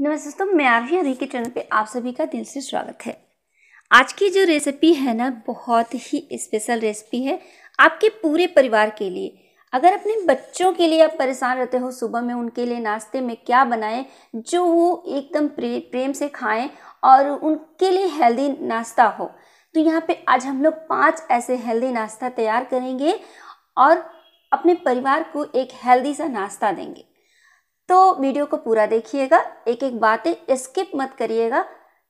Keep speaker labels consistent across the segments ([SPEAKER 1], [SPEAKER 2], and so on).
[SPEAKER 1] नमस्ते दोस्तों मैं आरही हूँ के चैनल पे आप सभी का दिल से स्वागत है आज की जो रेसिपी है ना बहुत ही स्पेशल रेसिपी है आपके पूरे परिवार के लिए अगर अपने बच्चों के लिए आप परेशान रहते हो सुबह में उनके लिए नाश्ते में क्या बनाएं जो वो एकदम प्रे, प्रेम से खाएं और उनके लिए हेल्दी नाश्ता हो तो यहाँ पे आज हम लोग पाँच ऐसे हेल्दी नाश्ता तैयार करेंगे और अपने परिवार को एक हेल्दी सा नाश्ता देंगे तो वीडियो को पूरा देखिएगा एक एक बातें स्किप मत करिएगा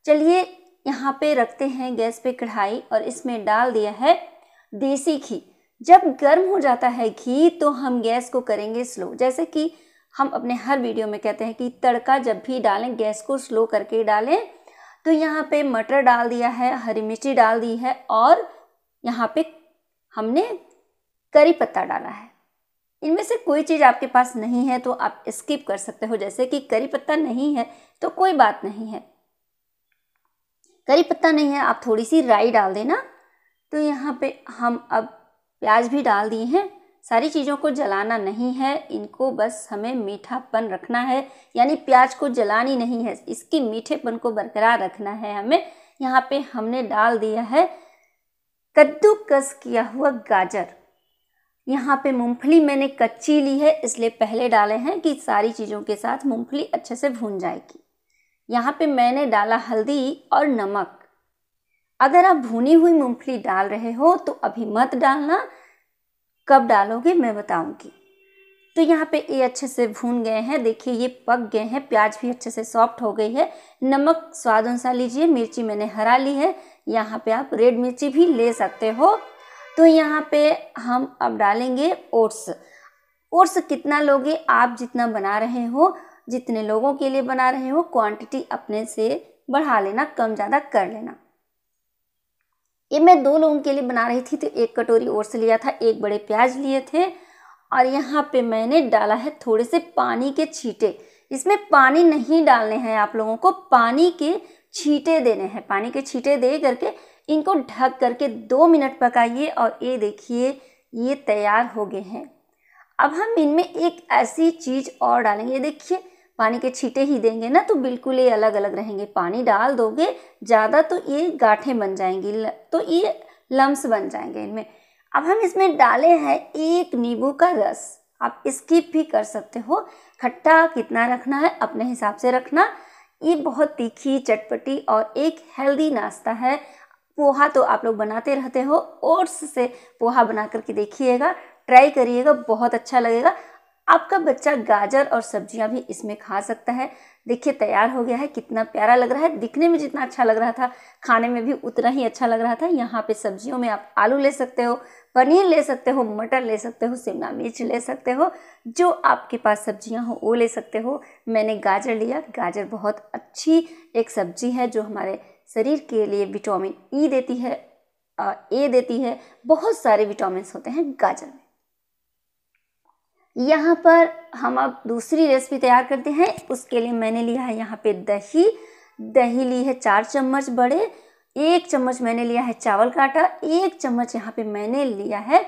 [SPEAKER 1] चलिए यहाँ पे रखते हैं गैस पे कढ़ाई और इसमें डाल दिया है देसी घी जब गर्म हो जाता है घी तो हम गैस को करेंगे स्लो जैसे कि हम अपने हर वीडियो में कहते हैं कि तड़का जब भी डालें गैस को स्लो करके डालें तो यहाँ पे मटर डाल दिया है हरी मिर्ची डाल दी है और यहाँ पे हमने करी पत्ता डाला है इनमें से कोई चीज़ आपके पास नहीं है तो आप स्किप कर सकते हो जैसे कि करी पत्ता नहीं है तो कोई बात नहीं है करी पत्ता नहीं है आप थोड़ी सी राई डाल देना तो यहाँ पे हम अब प्याज भी डाल दिए हैं सारी चीज़ों को जलाना नहीं है इनको बस हमें मीठापन रखना है यानी प्याज को जलानी नहीं है इसकी मीठेपन को बरकरार रखना है हमें यहाँ पे हमने डाल दिया है कद्दूकस किया हुआ गाजर यहाँ पे मूंगफली मैंने कच्ची ली है इसलिए पहले डाले हैं कि सारी चीज़ों के साथ मूंगफली अच्छे से भून जाएगी यहाँ पे मैंने डाला हल्दी और नमक अगर आप भुनी हुई मूंगफली डाल रहे हो तो अभी मत डालना कब डालोगे मैं बताऊंगी तो यहाँ पे ये अच्छे से भून गए हैं देखिए ये पक गए हैं प्याज भी अच्छे से सॉफ्ट हो गई है नमक स्वाद अनुसार लीजिए मिर्ची मैंने हरा ली है यहाँ पे आप रेड मिर्ची भी ले सकते हो तो यहाँ पे हम अब डालेंगे ओट्स ओट्स कितना लोगे आप जितना बना रहे हो जितने लोगों के लिए बना रहे हो क्वांटिटी अपने से बढ़ा लेना कम ज़्यादा कर लेना ये मैं दो लोगों के लिए बना रही थी तो एक कटोरी ओट्स लिया था एक बड़े प्याज लिए थे और यहाँ पे मैंने डाला है थोड़े से पानी के छींटे इसमें पानी नहीं डालने हैं आप लोगों को पानी के छींटे देने हैं पानी के छींटे दे करके इनको ढक करके दो मिनट पकाइए और ये देखिए ये तैयार हो गए हैं अब हम इनमें एक ऐसी चीज़ और डालेंगे ये देखिए पानी के छीटे ही देंगे ना तो बिल्कुल ये अलग अलग रहेंगे पानी डाल दोगे ज़्यादा तो ये गाठे बन जाएंगी तो ये लम्स बन जाएंगे इनमें अब हम इसमें डाले हैं एक नींबू का रस आप स्किप भी कर सकते हो खट्टा कितना रखना है अपने हिसाब से रखना ये बहुत तीखी चटपटी और एक हेल्दी नाश्ता है पोहा तो आप लोग बनाते रहते हो ओट्स से पोहा बना करके देखिएगा ट्राई करिएगा बहुत अच्छा लगेगा आपका बच्चा गाजर और सब्जियां भी इसमें खा सकता है देखिए तैयार हो गया है कितना प्यारा लग रहा है दिखने में जितना अच्छा लग रहा था खाने में भी उतना ही अच्छा लग रहा था यहाँ पे सब्जियों में आप आलू ले सकते हो पनीर ले सकते हो मटर ले सकते हो शिमला मिर्च ले सकते हो जो आपके पास सब्ज़ियाँ हो वो ले सकते हो मैंने गाजर लिया गाजर बहुत अच्छी एक सब्जी है जो हमारे शरीर के लिए विटामिन ई e देती है ए देती है बहुत सारे विटामिन होते हैं गाजर में यहाँ पर हम अब दूसरी रेसिपी तैयार करते हैं उसके लिए मैंने लिया है यहाँ पे दही दही ली है चार चम्मच बड़े एक चम्मच मैंने लिया है चावल का आटा एक चम्मच यहाँ पे मैंने लिया है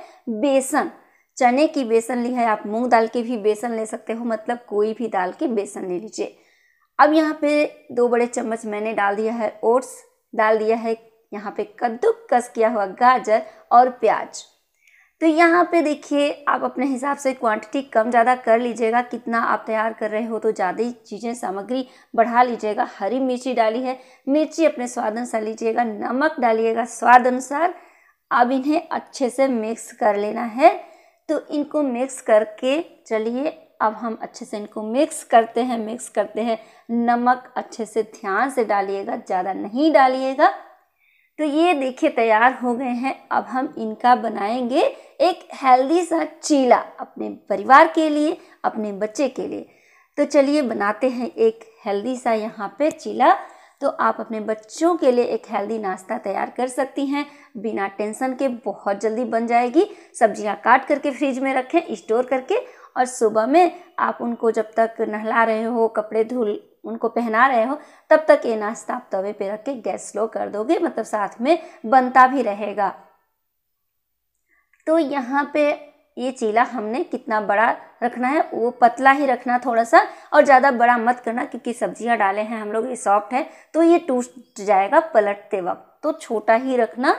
[SPEAKER 1] बेसन चने की बेसन ली है आप मूंग दाल के भी बेसन ले सकते हो मतलब कोई भी दाल के बेसन ले लीजिए अब यहाँ पे दो बड़े चम्मच मैंने डाल दिया है ओट्स डाल दिया है यहाँ पे कस किया हुआ गाजर और प्याज तो यहाँ पे देखिए आप अपने हिसाब से क्वांटिटी कम ज़्यादा कर लीजिएगा कितना आप तैयार कर रहे हो तो ज़्यादा ही चीज़ें सामग्री बढ़ा लीजिएगा हरी मिर्ची डाली है मिर्ची अपने स्वाद अनुसार लीजिएगा नमक डालिएगा स्वाद अनुसार अब इन्हें अच्छे से मिक्स कर लेना है तो इनको मिक्स करके चलिए अब हम अच्छे से इनको मिक्स करते हैं मिक्स करते हैं नमक अच्छे से ध्यान से डालिएगा ज़्यादा नहीं डालिएगा तो ये देखिए तैयार हो गए हैं अब हम इनका बनाएंगे एक हेल्दी सा चीला अपने परिवार के लिए अपने बच्चे के लिए तो चलिए बनाते हैं एक हेल्दी सा यहाँ पे चीला तो आप अपने बच्चों के लिए एक हेल्दी नाश्ता तैयार कर सकती हैं बिना टेंशन के बहुत जल्दी बन जाएगी सब्ज़ियाँ काट करके फ्रिज में रखें स्टोर करके और सुबह में आप उनको जब तक नहला रहे हो कपड़े धुल उनको पहना रहे हो तब तक ये नाश्ता आप तवे पे रख के गैस स्लो कर दोगे मतलब साथ में बनता भी रहेगा तो यहाँ पे ये चीला हमने कितना बड़ा रखना है वो पतला ही रखना थोड़ा सा और ज़्यादा बड़ा मत करना क्योंकि सब्जियाँ डाले हैं हम लोग ये सॉफ्ट है तो ये टूट जाएगा पलटते वक्त तो छोटा ही रखना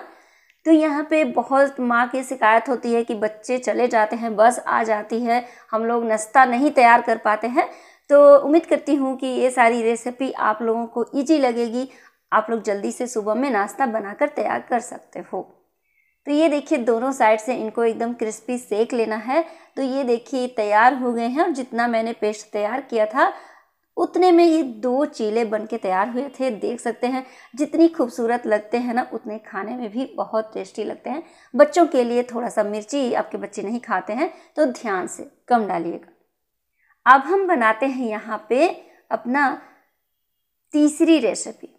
[SPEAKER 1] तो यहाँ पे बहुत माँ की शिकायत होती है कि बच्चे चले जाते हैं बस आ जाती है हम लोग नाश्ता नहीं तैयार कर पाते हैं तो उम्मीद करती हूँ कि ये सारी रेसिपी आप लोगों को ईजी लगेगी आप लोग जल्दी से सुबह में नाश्ता बनाकर तैयार कर सकते हो तो ये देखिए दोनों साइड से इनको एकदम क्रिस्पी सेक लेना है तो ये देखिए तैयार हो गए हैं और जितना मैंने पेस्ट तैयार किया था उतने में ही दो चीले बन के तैयार हुए थे देख सकते हैं जितनी खूबसूरत लगते हैं ना उतने खाने में भी बहुत टेस्टी लगते हैं बच्चों के लिए थोड़ा सा मिर्ची आपके बच्चे नहीं खाते हैं तो ध्यान से कम डालिएगा अब हम बनाते हैं यहाँ पे अपना तीसरी रेसिपी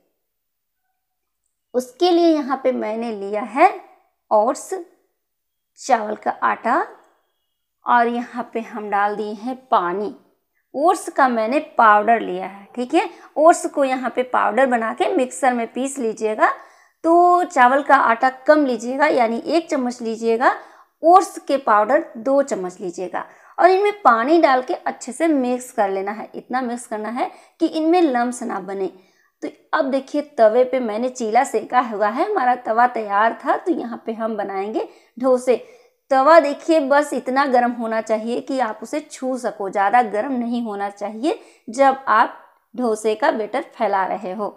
[SPEAKER 1] उसके लिए यहाँ पे मैंने लिया है ओट्स चावल का आटा और यहाँ पे हम डाल दिए हैं पानी ओट्स का मैंने पाउडर लिया है ठीक है ओट्स को यहाँ पे पाउडर बना के मिक्सर में पीस लीजिएगा तो चावल का आटा कम लीजिएगा यानी एक चम्मच लीजिएगा ओट्स के पाउडर दो चम्मच लीजिएगा और इनमें पानी डाल के अच्छे से मिक्स कर लेना है इतना मिक्स करना है कि इनमें लम्स ना बने तो अब देखिए तवे पे मैंने चीला सेका हुआ है हमारा तवा तैयार था तो यहाँ पे हम बनाएंगे डोसे तवा देखिए बस इतना गर्म होना चाहिए कि आप उसे छू सको ज़्यादा गर्म नहीं होना चाहिए जब आप डोसे का बेटर फैला रहे हो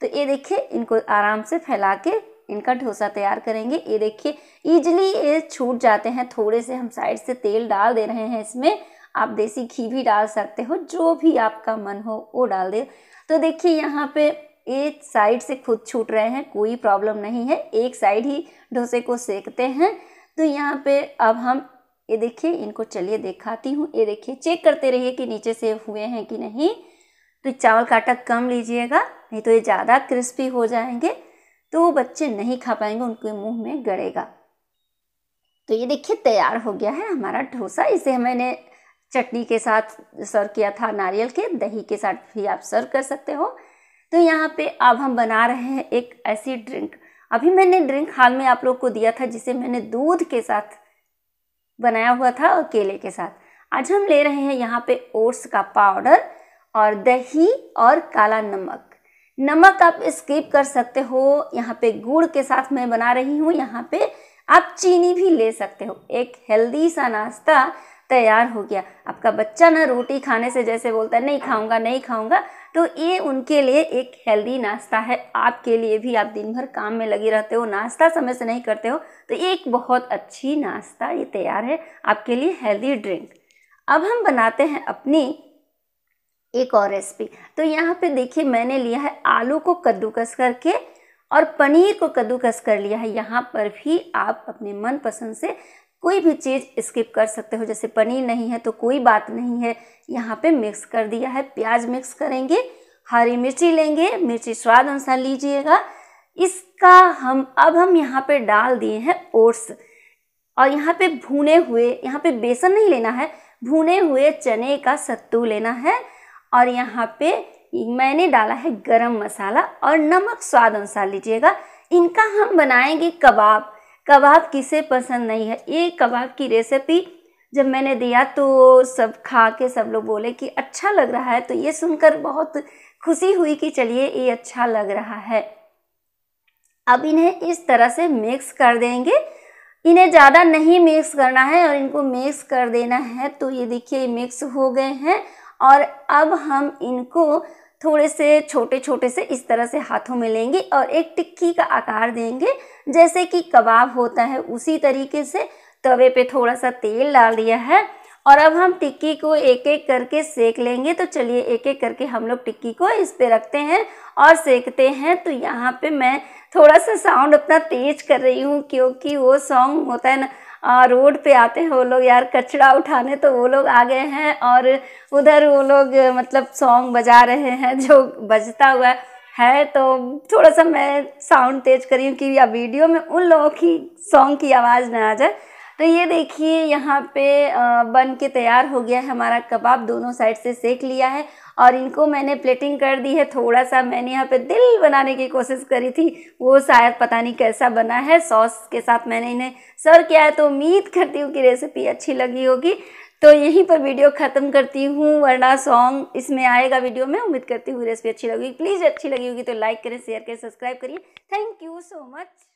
[SPEAKER 1] तो ये देखिए इनको आराम से फैला के इनका डोसा तैयार करेंगे ये देखिए ईजिली ये छूट जाते हैं थोड़े से हम साइड से तेल डाल दे रहे हैं इसमें आप देसी घी भी डाल सकते हो जो भी आपका मन हो वो डाल दे तो देखिए यहाँ पे ये साइड से खुद छूट रहे हैं कोई प्रॉब्लम नहीं है एक साइड ही डोसे को सेकते हैं तो यहाँ पे अब हम ये देखिए इनको चलिए दिखाती हूँ ये देखिए चेक करते रहिए कि नीचे से हुए हैं कि नहीं तो चावल का आटा कम लीजिएगा नहीं तो ये ज़्यादा क्रिस्पी हो जाएंगे तो वो बच्चे नहीं खा पाएंगे उनके मुंह में गड़ेगा तो ये देखिए तैयार हो गया है हमारा डोसा इसे मैंने चटनी के साथ सर्व किया था नारियल के दही के साथ भी आप सर्व कर सकते हो तो यहाँ पे अब हम बना रहे हैं एक ऐसी ड्रिंक अभी मैंने ड्रिंक हाल में आप लोग को दिया था जिसे मैंने दूध के साथ बनाया हुआ था और केले के साथ आज हम ले रहे हैं यहाँ पे ओट्स का पाउडर और दही और काला नमक नमक आप स्किप कर सकते हो यहाँ पे गुड़ के साथ मैं बना रही हूँ यहाँ पे आप चीनी भी ले सकते हो एक हेल्दी सा नाश्ता तैयार हो गया आपका बच्चा ना रोटी खाने से जैसे बोलता है नहीं खाऊंगा नहीं खाऊंगा तो ये उनके लिए एक हेल्दी नाश्ता है आपके लिए भी आप दिन भर काम में लगे रहते हो नाश्ता समय से नहीं करते हो तो ये एक बहुत अच्छी नाश्ता ये तैयार है आपके लिए हेल्दी ड्रिंक अब हम बनाते हैं अपनी एक और रेसिपी तो यहाँ पे देखिए मैंने लिया है आलू को कद्दूकस करके और पनीर को कद्दूकस कर लिया है यहाँ पर भी आप अपने मनपसंद से कोई भी चीज़ स्किप कर सकते हो जैसे पनीर नहीं है तो कोई बात नहीं है यहाँ पे मिक्स कर दिया है प्याज मिक्स करेंगे हरी मिर्ची लेंगे मिर्ची स्वाद अनुसार लीजिएगा इसका हम अब हम यहाँ पे डाल दिए हैं ओट्स और यहाँ पे भुने हुए यहाँ पे बेसन नहीं लेना है भुने हुए चने का सत्तू लेना है और यहाँ पे मैंने डाला है गरम मसाला और नमक स्वाद अनुसार लीजिएगा इनका हम बनाएंगे कबाब कबाब किसे पसंद नहीं है ये कबाब की रेसिपी जब मैंने दिया तो सब खा के सब लोग बोले कि अच्छा लग रहा है तो ये सुनकर बहुत खुशी हुई कि चलिए ये अच्छा लग रहा है अब इन्हें इस तरह से मिक्स कर देंगे इन्हें ज़्यादा नहीं मिक्स करना है और इनको मिक्स कर देना है तो ये देखिए मिक्स हो गए हैं और अब हम इनको थोड़े से छोटे छोटे से इस तरह से हाथों में लेंगे और एक टिक्की का आकार देंगे जैसे कि कबाब होता है उसी तरीके से तवे पे थोड़ा सा तेल डाल दिया है और अब हम टिक्की को एक एक करके सेक लेंगे तो चलिए एक एक करके हम लोग टिक्की को इस पे रखते हैं और सेकते हैं तो यहाँ पे मैं थोड़ा सा साउंड अपना तेज कर रही हूँ क्योंकि वो सॉन्ग होता है ना रोड पे आते हैं वो लोग यार कचरा उठाने तो वो लोग आ गए हैं और उधर वो लोग मतलब सॉन्ग बजा रहे हैं जो बजता हुआ है तो थोड़ा सा मैं साउंड तेज करी हूँ कि या वीडियो में उन लोगों की सॉन्ग की आवाज़ ना आ जाए तो ये देखिए यहाँ पे बन के तैयार हो गया है हमारा कबाब दोनों साइड से सेक लिया है और इनको मैंने प्लेटिंग कर दी है थोड़ा सा मैंने यहाँ पे दिल बनाने की कोशिश करी थी वो शायद पता नहीं कैसा बना है सॉस के साथ मैंने इन्हें सर्व किया है तो उम्मीद करती हूँ कि रेसिपी अच्छी लगी होगी तो यहीं पर वीडियो ख़त्म करती हूँ वरना सॉन्ग इसमें आएगा वीडियो में उम्मीद करती हूँ रेसिपी अच्छी लगी प्लीज़ अच्छी लगी होगी तो लाइक करें शेयर करें सब्सक्राइब करिए थैंक यू सो मच